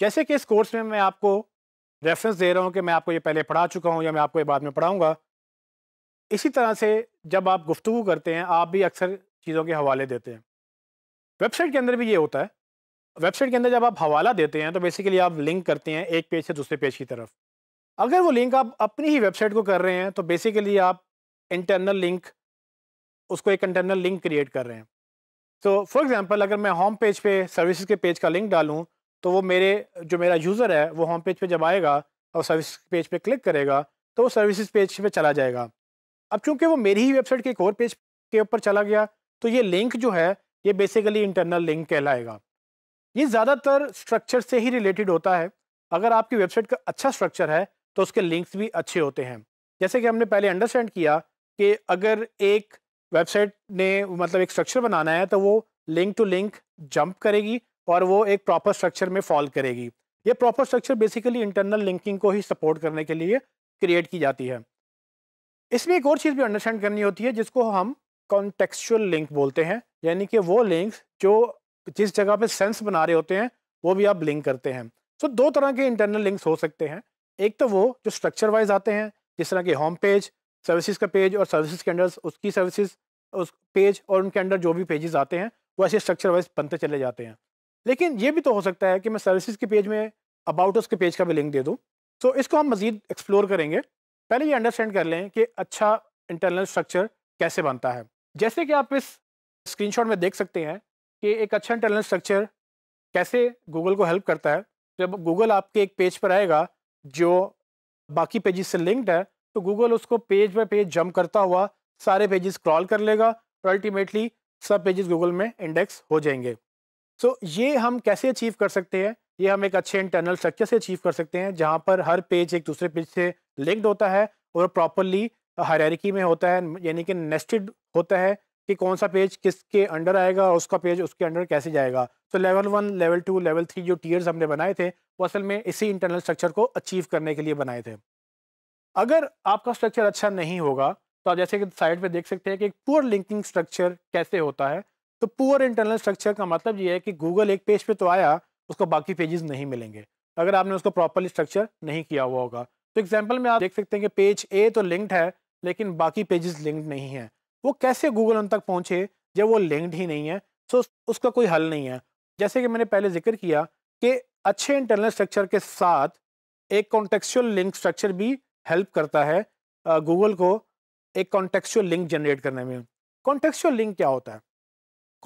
जैसे कि इस कोर्स में मैं आपको रेफरेंस दे रहा हूँ कि मैं आपको ये पहले पढ़ा चुका हूँ या मैं आपको ये बाद में पढ़ाऊँगा इसी तरह से जब आप गुफ्तु करते हैं आप भी अक्सर चीज़ों के हवाले देते हैं वेबसाइट के अंदर भी ये होता है वेबसाइट के अंदर जब आप हवाला देते हैं तो बेसिकली आप लिंक करते हैं एक पेज से दूसरे पेज की तरफ अगर वो लिंक आप अपनी ही वेबसाइट को कर रहे हैं तो बेसिकली आप इंटरनल लिंक उसको एक इंटरनल लिंक क्रिएट कर रहे हैं तो फॉर एग्जांपल अगर मैं होम पेज पे सर्विसेज के पेज का लिंक डालूं तो वो मेरे जो मेरा यूज़र है वो होम पेज पे जब आएगा और सर्विस पेज पे क्लिक करेगा तो वो सर्विस पेज पे चला जाएगा अब चूंकि वो मेरी ही वेबसाइट के एक और पेज के ऊपर चला गया तो ये लिंक जो है ये बेसिकली इंटरनल लिंक कहलाएगा ये ज़्यादातर स्ट्रक्चर से ही रिलेटेड होता है अगर आपकी वेबसाइट का अच्छा स्ट्रक्चर है तो उसके लिंक्स भी अच्छे होते हैं जैसे कि हमने पहले अंडरस्टैंड किया कि अगर एक वेबसाइट ने मतलब एक स्ट्रक्चर बनाना है तो वो लिंक टू लिंक जंप करेगी और वो एक प्रॉपर स्ट्रक्चर में फॉल करेगी ये proper structure basically internal linking को ही सपोर्ट करने के लिए क्रिएट की जाती है इसमें एक और चीज़ भी अंडरस्टैंड करनी होती है जिसको हम कॉन्टेक्चुअल लिंक बोलते हैं यानी कि वो लिंक्स जो जिस जगह पे सेंस बना रहे होते हैं वो भी आप लिंक करते हैं सो so, दो तरह के इंटरनल लिंक्स हो सकते हैं एक तो वो जो स्ट्रक्चर वाइज आते हैं जिस तरह के होम पेज सर्विसेज का पेज और सर्विसेज के अंडर उसकी सर्विसेज उस पेज और उनके अंडर जो भी पेजेस आते हैं वो ऐसे स्ट्रक्चर वाइज बनते चले जाते हैं लेकिन ये भी तो हो सकता है कि मैं सर्विसज़ के पेज में अबाउट उसके पेज का भी लिंक दे दूँ सो इसको हम मज़ीद एक्सप्लोर करेंगे पहले ये अंडरस्टैंड कर लें कि अच्छा इंटरनल स्ट्रक्चर कैसे बनता है जैसे कि आप इस स्क्रीनशॉट में देख सकते हैं कि एक अच्छा इंटरनल स्ट्रक्चर कैसे गूगल को हेल्प करता है जब गूगल आपके एक पेज पर आएगा जो बाकी पेजेस से लिंक्ड है तो गूगल उसको पेज बाय पेज जंप करता हुआ सारे पेजेस क्रॉल कर लेगा और अल्टीमेटली सब पेजेस गूगल में इंडेक्स हो जाएंगे सो so, ये हम कैसे अचीव कर सकते हैं ये हम एक अच्छे इंटरनल स्ट्रक्चर से अचीव कर सकते हैं जहाँ पर हर पेज एक दूसरे पेज से लिंक्ड होता है और प्रॉपरली हरारिकी में होता है यानी कि नेस्टेड होता है कि कौन सा पेज किसके अंडर आएगा और उसका पेज उसके अंडर कैसे जाएगा तो level one level two level three जो टीयर्स हमने बनाए थे वो असल में इसी इंटरनल स्ट्रक्चर को अचीव करने के लिए बनाए थे अगर आपका स्ट्रक्चर अच्छा नहीं होगा तो आप जैसे कि साइड पे देख सकते हैं कि एक पुअर लिंकिंग स्ट्रक्चर कैसे होता है तो पुअर इंटरनल स्ट्रक्चर का मतलब ये है कि गूगल एक पेज पे तो आया उसको बाकी पेजेस नहीं मिलेंगे तो अगर आपने उसको प्रॉपरली स्ट्रक्चर नहीं किया हुआ होगा तो एग्जाम्पल में आप देख सकते हैं कि पेज ए तो लिंक्ड है लेकिन बाकी पेजेस लिंक्ड नहीं है वो कैसे गूगल उन तक पहुँचे जब वो लिंक्ड ही नहीं है सो उसका कोई हल नहीं है जैसे कि मैंने पहले जिक्र किया कि अच्छे इंटरनल स्ट्रक्चर के साथ एक कॉन्टेक्चुअल लिंक स्ट्रक्चर भी हेल्प करता है गूगल को एक कॉन्टेक्चुअल लिंक जनरेट करने में कॉन्टेक्चुअल लिंक क्या होता है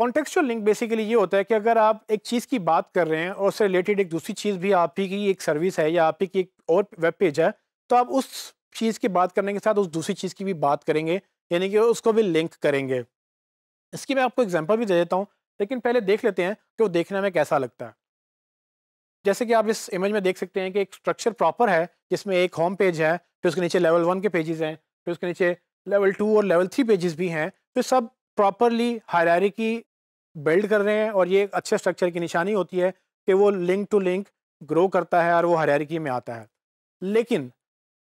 कॉन्टेक्चुअल लिंक बेसिकली ये होता है कि अगर आप एक चीज़ की बात कर रहे हैं और उससे रिलेटेड एक दूसरी चीज़ भी आप ही की एक सर्विस है या आप ही की एक और वेब पेज है तो आप उस चीज़ की बात करने के साथ उस दूसरी चीज़ की भी बात करेंगे यानी कि उसको भी लिंक करेंगे इसकी मैं आपको एग्जाम्पल भी दे देता हूँ लेकिन पहले देख लेते हैं कि वो देखने में कैसा लगता है जैसे कि आप इस इमेज में देख सकते हैं कि एक स्ट्रक्चर प्रॉपर है जिसमें एक होम पेज है फिर उसके नीचे लेवल वन के पेजेस हैं फिर उसके नीचे लेवल टू और लेवल थ्री पेजेस भी हैं फिर सब प्रॉपरली की बिल्ड कर रहे हैं और ये एक अच्छे स्ट्रक्चर की निशानी होती है कि वो लिंक टू लिंक ग्रो करता है और वो हरियाणी में आता है लेकिन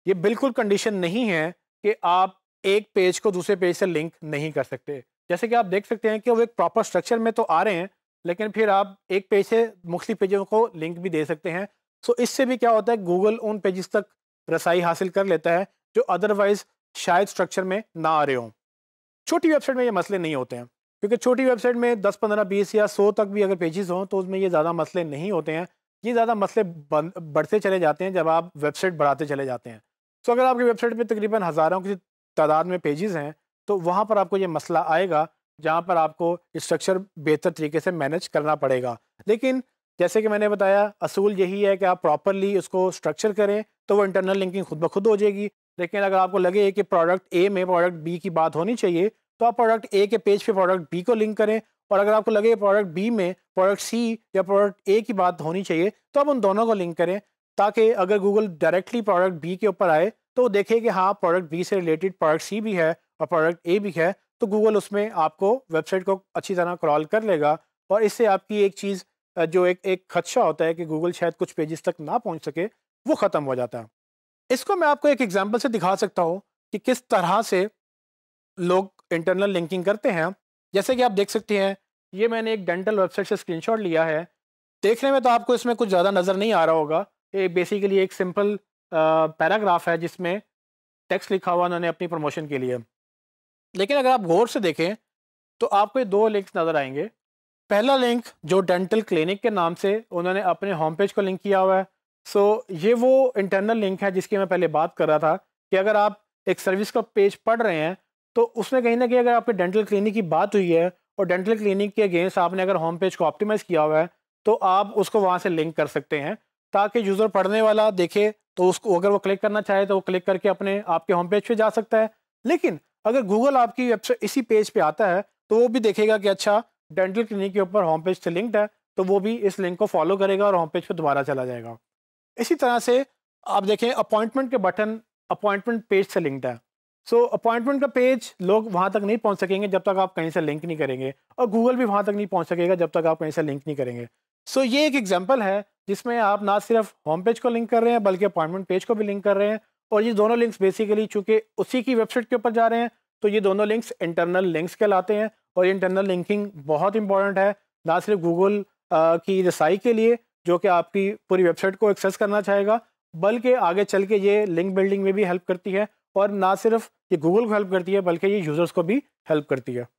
ये बिल्कुल कंडीशन नहीं है कि आप एक पेज को दूसरे पेज से लिंक नहीं कर सकते जैसे कि आप देख सकते हैं कि वो एक प्रॉपर स्ट्रक्चर में तो आ रहे हैं लेकिन फिर आप एक पेज से मुख्तु पेजों को लिंक भी दे सकते हैं सो इससे भी क्या होता है गूगल उन पेजेस तक रसाई हासिल कर लेता है जो अदरवाइज़ शायद स्ट्रक्चर में ना आ रहे हों छोटी वेबसाइट में ये मसले नहीं होते हैं क्योंकि छोटी वेबसाइट में दस पंद्रह बीस या सौ तक भी अगर पेजेस हों तो उसमें ये ज़्यादा मसले नहीं होते हैं ये ज़्यादा मसले बढ़ते चले जाते हैं जब आप वेबसाइट बढ़ाते चले जाते हैं सो तो अगर आपकी वेबसाइट पर तकरीबन हज़ारों की तादाद में पेजेस हैं तो वहाँ पर आपको ये मसला आएगा जहाँ पर आपको स्ट्रक्चर बेहतर तरीके से मैनेज करना पड़ेगा लेकिन जैसे कि मैंने बताया असूल यही है कि आप प्रॉपरली उसको स्ट्रक्चर करें तो वो इंटरनल लिंकिंग खुद ब खुद हो जाएगी लेकिन अगर आपको लगे कि प्रोडक्ट ए में प्रोडक्ट बी की बात होनी चाहिए तो आप प्रोडक्ट ए के पेज पे प्रोडक्ट बी को लिंक करें और अगर आपको लगे प्रोडक्ट बी में प्रोडक्ट सी या प्रोडक्ट ए की बात होनी चाहिए तो आप उन दोनों को लिंक करें ताकि अगर गूगल डायरेक्टली प्रोडक्ट बी के ऊपर आए तो देखे कि हाँ प्रोडक्ट बी से रिलेटेड प्रोडक्ट सी भी है और प्रोडक्ट ए भी है तो गूगल उसमें आपको वेबसाइट को अच्छी तरह क्रॉल कर लेगा और इससे आपकी एक चीज़ जो एक एक खदशा होता है कि गूगल शायद कुछ पेजेस तक ना पहुंच सके वो ख़त्म हो जाता है इसको मैं आपको एक एग्जाम्पल से दिखा सकता हूँ कि किस तरह से लोग इंटरनल लिंकिंग करते हैं जैसे कि आप देख सकते हैं ये मैंने एक डेंटल वेबसाइट से स्क्रीनशॉट लिया है देखने में तो आपको इसमें कुछ ज़्यादा नज़र नहीं आ रहा होगा ये बेसिकली एक सिंपल पैराग्राफ है जिसमें टेक्स्ट लिखा हुआ उन्होंने अपनी प्रमोशन के लिए लेकिन अगर आप गौर से देखें तो आपको दो लिंक्स नज़र आएंगे पहला लिंक जो डेंटल क्लिनिक के नाम से उन्होंने अपने होम पेज को लिंक किया हुआ है सो ये वो इंटरनल लिंक है जिसकी मैं पहले बात कर रहा था कि अगर आप एक सर्विस का पेज पढ़ रहे हैं तो उसमें कहीं ना कहीं अगर आपके डेंटल क्लिनिक की बात हुई है और डेंटल क्लिनिक के अगेंस्ट आपने अगर होम पेज को ऑप्टिमाइज़ किया हुआ है तो आप उसको वहाँ से लिंक कर सकते हैं ताकि यूज़र पढ़ने वाला देखे तो उसको अगर वो क्लिक करना चाहे तो वो क्लिक करके अपने आपके होम पेज पे जा सकता है लेकिन अगर गूगल आपकी वेबसाइट इसी पेज पे आता है तो वो भी देखेगा कि अच्छा डेंटल क्लिनिक के ऊपर होम पेज से लिंक है तो वो भी इस लिंक को फॉलो करेगा और होम पेज पर दोबारा चला जाएगा इसी तरह से आप देखें अपॉइंटमेंट के बटन अपॉइंटमेंट पेज से लिंक्ड है सो so, अपॉइंटमेंट का पेज लोग वहाँ तक नहीं पहुँच सकेंगे जब तक आप कहीं से लिंक नहीं करेंगे और गूगल भी वहाँ तक नहीं पहुँच सकेगा जब तक आप कहीं से लिंक नहीं करेंगे सो so, ये एक एग्जाम्पल है जिसमें आप ना सिर्फ होम पेज को लिंक कर रहे हैं बल्कि अपॉइंटमेंट पेज को भी लिंक कर रहे हैं और ये दोनों लिंक्स बेसिकली चूँकि उसी की वेबसाइट के ऊपर जा रहे हैं तो ये दोनों लिंक्स इंटरनल लिंक्स कहलाते हैं और इंटरनल लिंकिंग बहुत इंपॉर्टेंट है ना सिर्फ गूगल की रसाई के लिए जो कि आपकी पूरी वेबसाइट को एक्सेस करना चाहेगा बल्कि आगे चल के ये लिंक बिल्डिंग में भी हेल्प करती है और ना सिर्फ ये गूगल को हेल्प करती है बल्कि ये यूज़र्स को भी हेल्प करती है